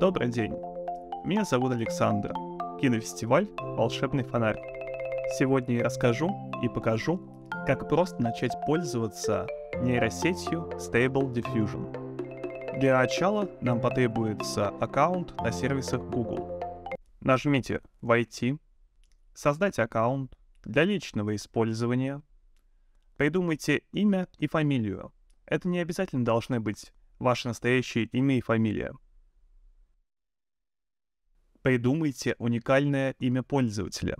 Добрый день. Меня зовут Александр. Кинофестиваль «Волшебный фонарь». Сегодня я расскажу и покажу, как просто начать пользоваться нейросетью Stable Diffusion. Для начала нам потребуется аккаунт на сервисах Google. Нажмите «Войти», «Создать аккаунт», «Для личного использования», Придумайте имя и фамилию. Это не обязательно должны быть ваши настоящие имя и фамилия придумайте уникальное имя пользователя.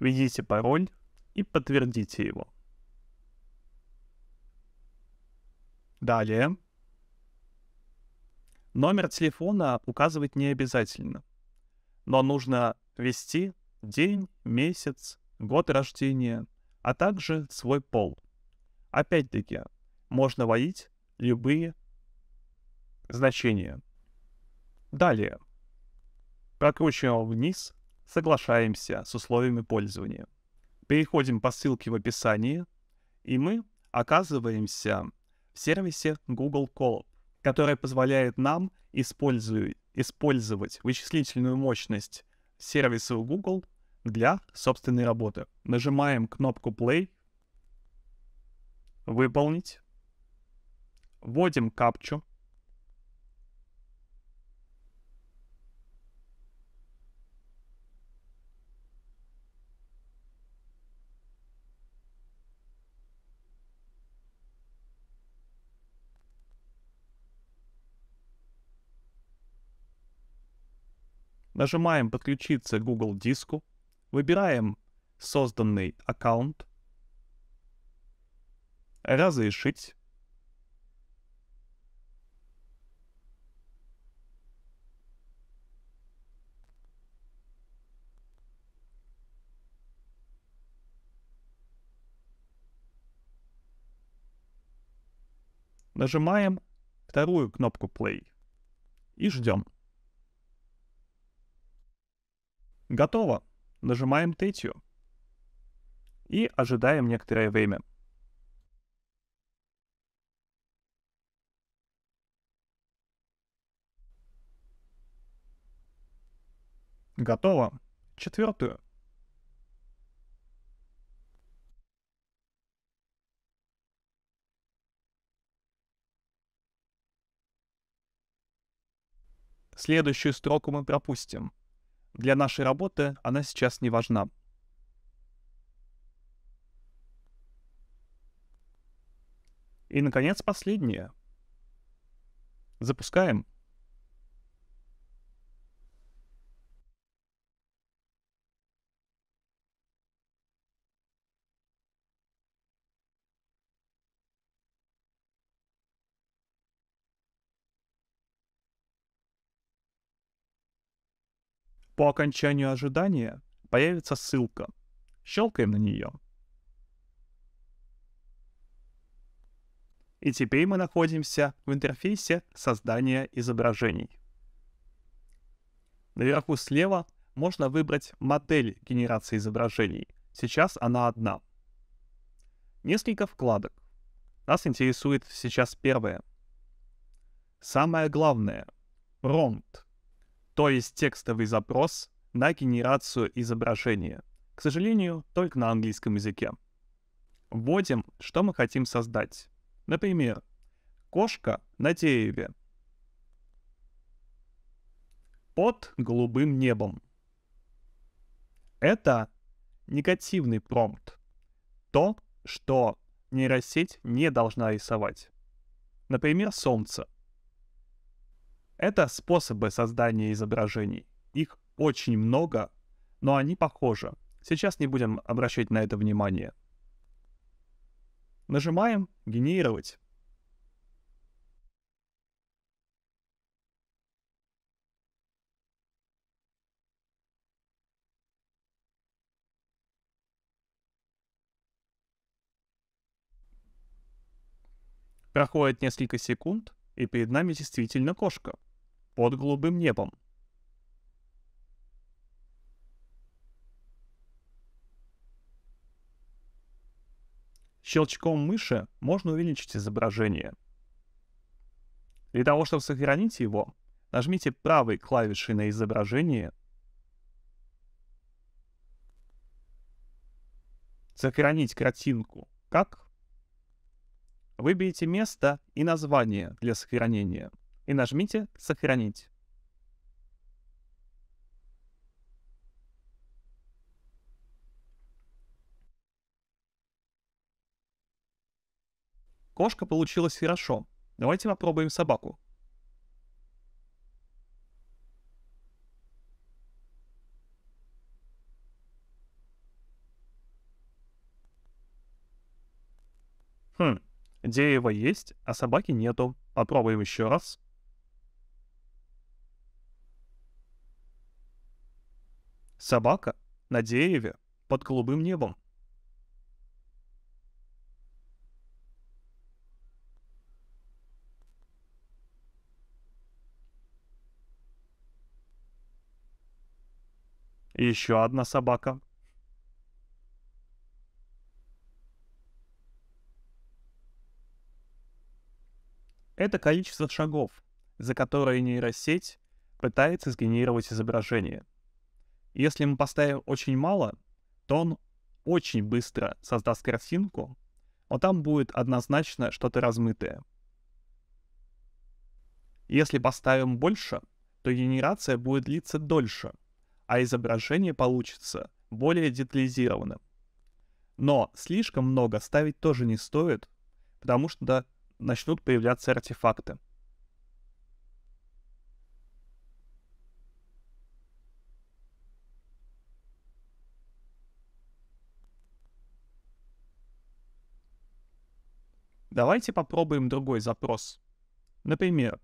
Введите пароль и подтвердите его. Далее Номер телефона указывать не обязательно, но нужно ввести день, месяц, год рождения, а также свой пол. Опять-таки, можно вводить любые значения. Далее. Прокручиваем вниз, соглашаемся с условиями пользования. Переходим по ссылке в описании, и мы оказываемся в сервисе Google Colab которая позволяет нам используя, использовать вычислительную мощность сервиса Google для собственной работы. Нажимаем кнопку Play, выполнить, вводим капчу, Нажимаем «Подключиться к Google диску». Выбираем созданный аккаунт. «Разрешить». Нажимаем вторую кнопку Play и ждем. Готово. Нажимаем третью. И ожидаем некоторое время. Готово. Четвертую. Следующую строку мы пропустим. Для нашей работы она сейчас не важна. И, наконец, последнее. Запускаем. По окончанию ожидания появится ссылка. Щелкаем на нее. И теперь мы находимся в интерфейсе создания изображений. Наверху слева можно выбрать модель генерации изображений. Сейчас она одна. Несколько вкладок. Нас интересует сейчас первая. Самое главное — РОМТ то есть текстовый запрос на генерацию изображения. К сожалению, только на английском языке. Вводим, что мы хотим создать. Например, кошка на дереве. Под голубым небом. Это негативный промпт. То, что нейросеть не должна рисовать. Например, солнце — это способы создания изображений. Их очень много, но они похожи. Сейчас не будем обращать на это внимание. Нажимаем «Генерировать». Проходит несколько секунд, и перед нами действительно кошка — под голубым небом. Щелчком мыши можно увеличить изображение. Для того, чтобы сохранить его, нажмите правой клавишей на изображение. Сохранить картинку как? Выберите место и название для сохранения и нажмите «Сохранить». Кошка получилась хорошо. Давайте попробуем собаку. Хм, дерево есть, а собаки нету. Попробуем еще раз. Собака на дереве под голубым небом. Еще одна собака. Это количество шагов, за которые нейросеть пытается сгенерировать изображение. Если мы поставим очень мало, то он очень быстро создаст картинку, но там будет однозначно что-то размытое. Если поставим больше, то генерация будет длиться дольше, а изображение получится более детализированным. Но слишком много ставить тоже не стоит, потому что начнут появляться артефакты. Давайте попробуем другой запрос. Например,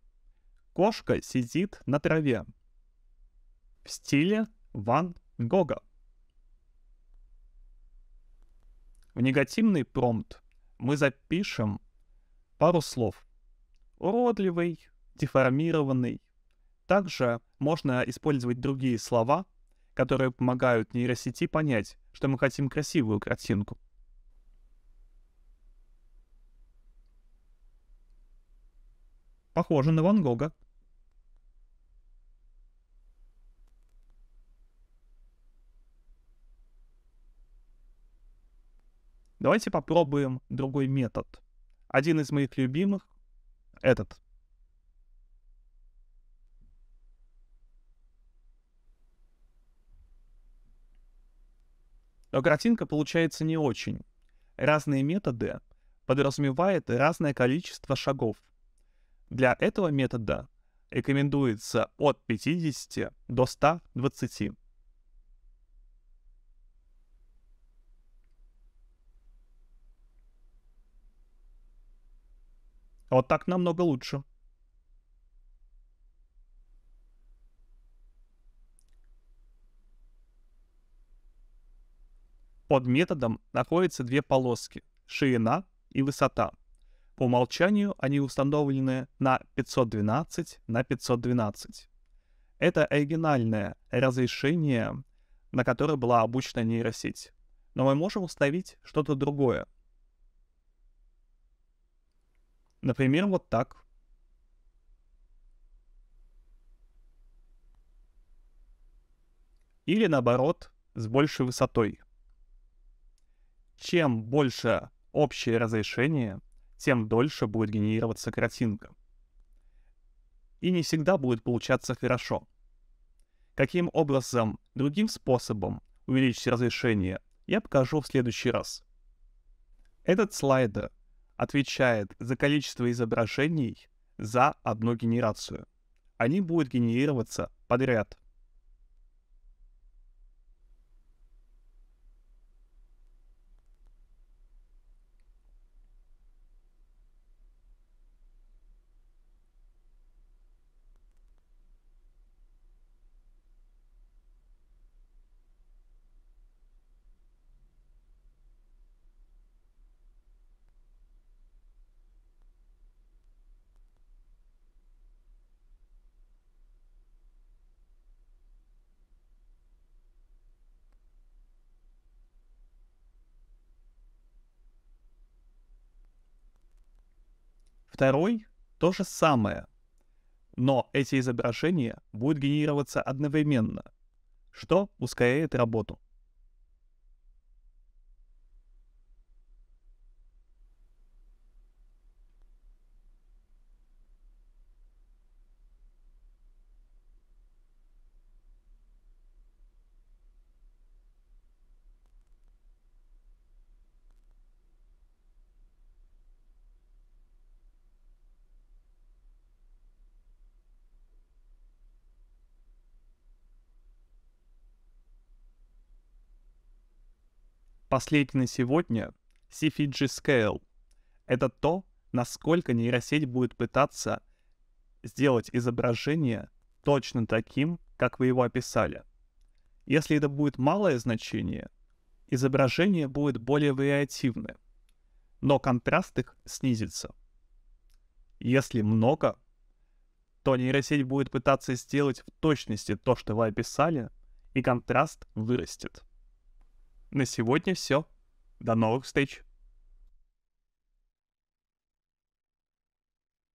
кошка сидит на траве в стиле Ван Гога. В негативный промпт мы запишем пару слов. Уродливый, деформированный. Также можно использовать другие слова, которые помогают нейросети понять, что мы хотим красивую картинку. Похоже на Ван Гога. Давайте попробуем другой метод. Один из моих любимых — этот. Но картинка получается не очень. Разные методы подразумевают разное количество шагов — для этого метода рекомендуется от 50 до 120. Вот так намного лучше. Под методом находятся две полоски – ширина и высота – по умолчанию они установлены на 512 на 512. Это оригинальное разрешение, на которое была обучена нейросеть. Но мы можем установить что-то другое. Например, вот так. Или наоборот, с большей высотой. Чем больше общее разрешение — тем дольше будет генерироваться картинка. И не всегда будет получаться хорошо. Каким образом, другим способом увеличить разрешение, я покажу в следующий раз. Этот слайдер отвечает за количество изображений за одну генерацию. Они будут генерироваться подряд – Второй — то же самое, но эти изображения будут генерироваться одновременно, что ускоряет работу. последний на сегодня — CFG Scale. Это то, насколько нейросеть будет пытаться сделать изображение точно таким, как вы его описали. Если это будет малое значение, изображение будет более вариативное, но контраст их снизится. Если много, то нейросеть будет пытаться сделать в точности то, что вы описали, и контраст вырастет. На сегодня все. До новых встреч!